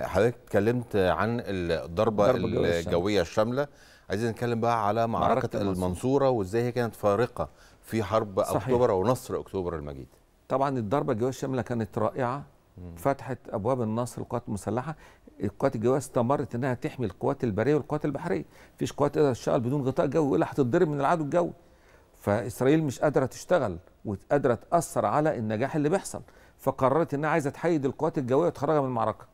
حضرتك اتكلمت عن الضربه الجويه الشامله عايزين نتكلم بقى على معركه المنصوره وازاي هي كانت فارقه في حرب صحيح. اكتوبر نصر اكتوبر المجيد طبعا الضربه الجويه الشامله كانت رائعه مم. فتحت ابواب النصر للقوات المسلحه القوات الجويه استمرت انها تحمي القوات البريه والقوات البحريه مفيش قوات تقدر تشتغل بدون غطاء جوي ولا هتتضرب من العدو الجوي فاسرائيل مش قادره تشتغل وقادره تاثر على النجاح اللي بيحصل فقررت انها عايزه تحيد القوات الجويه وتخرجها من المعركه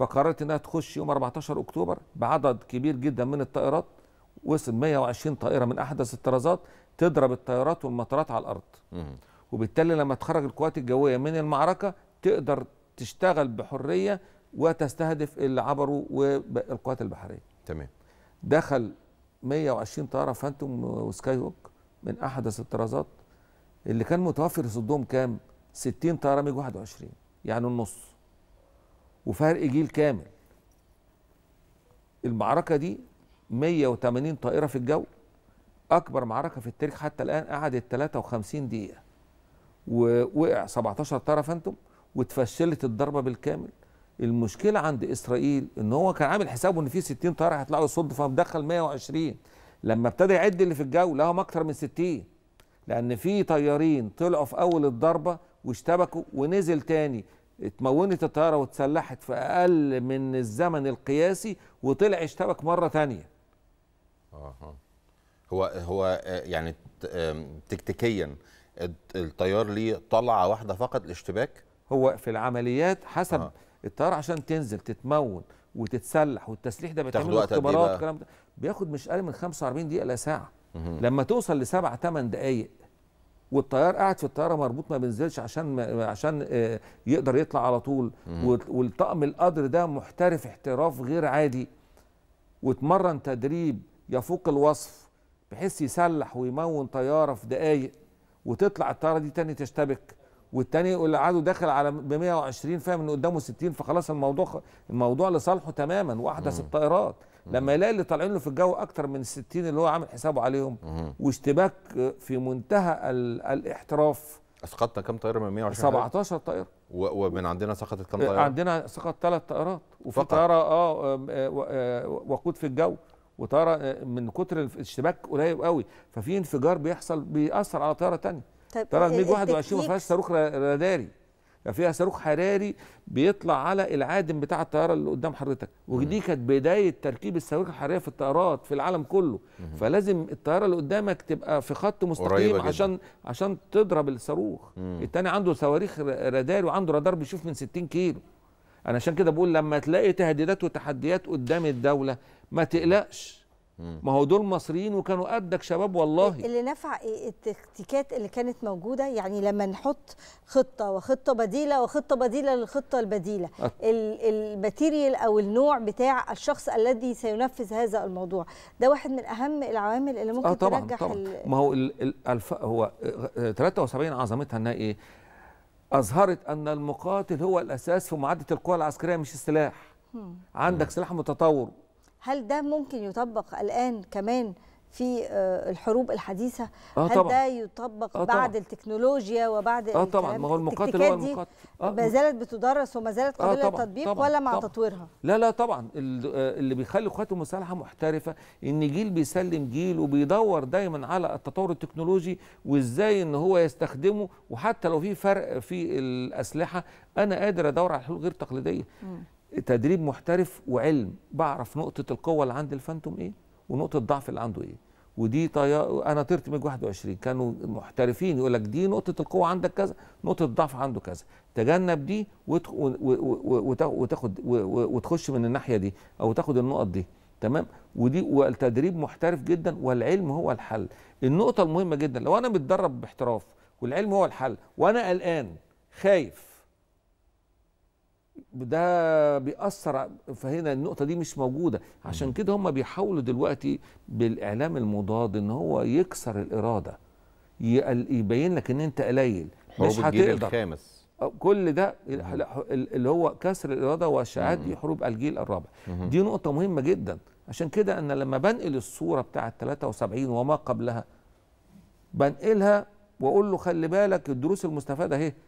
فقررت انها تخش يوم 14 اكتوبر بعدد كبير جدا من الطائرات وصل 120 طائره من احدث الطرازات تضرب الطائرات والمطارات على الارض وبالتالي لما تخرج القوات الجويه من المعركه تقدر تشتغل بحريه وتستهدف اللي عبروا والقوات البحريه تمام دخل 120 طائره فانتوم وسكاي هوك من احدث الطرازات اللي كان متوفر يصدهم كام 60 طائره ميج 21 يعني النص وفرق جيل كامل المعركه دي 180 طائره في الجو اكبر معركه في التاريخ حتى الان قعدت 53 دقيقه ووقع 17 طرف فانتوم واتفشلت الضربه بالكامل المشكله عند اسرائيل ان هو كان عامل حسابه ان في 60 طياره هيطلعوا يصدوا فمدخل 120 لما ابتدى يعد اللي في الجو لهم اكتر من 60 لان في طيارين طلعوا في اول الضربه واشتبكوا ونزل تاني اتمونت الطياره واتسلحت في اقل من الزمن القياسي وطلع اشتبك مره ثانيه اها هو هو آه، يعني تكتيكيا الطيار ليه طلعه واحده فقط الاشتباك هو في العمليات حسب آه. الطياره عشان تنزل تتمون وتتسلح والتسليح ده بيتعمل اختبارات إيه الكلام ده بياخد مش اقل من 45 دقيقه لساعه لما توصل لسبع ثمان دقائق والطيار قاعد في الطياره مربوط ما بينزلش عشان ما عشان آه، يقدر يطلع على طول والطقم القدر ده محترف احتراف غير عادي واتمرن تدريب يفوق الوصف بحيث يسلح ويمون طياره في دقائق وتطلع الطياره دي تاني تشتبك والتاني اللي قعدوا داخل على ب 120 فاهم ان قدامه 60 فخلاص الموضوع الموضوع لصالحه تماما واحدث الطائرات لما يلاقي اللي طالعين له في الجو اكتر من 60 اللي هو عامل حسابه عليهم واشتباك في منتهى الاحتراف اسقطنا كم طائره من 120 17 طائره ومن عندنا سقطت كم آه، طائره؟ عندنا سقط ثلاث طائرات وفي طياره آه،, آه،, اه وقود في الجو وطياره من كتر الاشتباك قليل قوي ففي انفجار بيحصل بيأثر على طياره ثانيه طيب طياره ميج 21 ما فيهاش صاروخ راداري يعني فيها صاروخ حراري بيطلع على العادم بتاع الطياره اللي قدام حضرتك ودي كانت بدايه تركيب الصواريخ الحراريه في الطيارات في العالم كله مم. فلازم الطياره اللي قدامك تبقى في خط مستقيم عشان جدا. عشان تضرب الصاروخ التاني عنده صواريخ رادار وعنده رادار بيشوف من 60 كيلو انا عشان كده بقول لما تلاقي تهديدات وتحديات قدام الدوله ما تقلقش ما هو دول مصريين وكانوا قدك شباب والله إيه، اللي نفع ايه التكتيكات اللي كانت موجوده يعني لما نحط خطه وخطه بديله وخطه بديله للخطه البديله أه. الماتيريال او النوع بتاع الشخص الذي سينفذ هذا الموضوع ده واحد من اهم العوامل اللي ممكن آه طبعًا طبعًا. ما هو الـ الف... هو 73 آه، آه، عظمتها انها ايه اظهرت ان المقاتل هو الاساس في معادله القوى العسكريه مش السلاح عندك سلاح متطور هل ده ممكن يطبق الان كمان في آه، الحروب الحديثه آه هل طبعا. ده يطبق آه بعد طبعا. التكنولوجيا وبعد اه طبعا ما هو المقاتل هو المقاتل آه ما زالت بتدرس وما زالت آه، قابله آه للتطبيق ولا مع طبعًا تطويرها لا لا طبعا آه، اللي بيخلي القوات المسلحه محترفه ان جيل بيسلم جيل وبيدور دايما على التطور التكنولوجي وازاي ان هو يستخدمه وحتى لو في فرق في الاسلحه انا قادر ادور على حلول غير تقليديه م. تدريب محترف وعلم بعرف نقطه القوه اللي عند الفانتوم ايه ونقطه الضعف اللي عنده ايه ودي طيار انا طرت ميج 21 كانوا محترفين يقول لك دي نقطه القوه عندك كذا نقطه الضعف عنده كذا تجنب دي وتخ... وتاخد وتخش من الناحيه دي او تاخد النقط دي تمام ودي والتدريب محترف جدا والعلم هو الحل النقطه المهمه جدا لو انا متدرب باحتراف والعلم هو الحل وانا قلقان خايف ده بيأثر فهنا النقطة دي مش موجودة عشان كده هم بيحاولوا دلوقتي بالإعلام المضاد إن هو يكسر الإرادة يبين لك إن أنت قليل مش هتقدر الخامس كل ده اللي هو كسر الاراده واشاعات حروب الجيل الرابع دي نقطه مهمه جدا عشان كده انا لما بنقل الصوره بتاعه 73 وما قبلها بنقلها واقول له خلي بالك الدروس المستفاده اهي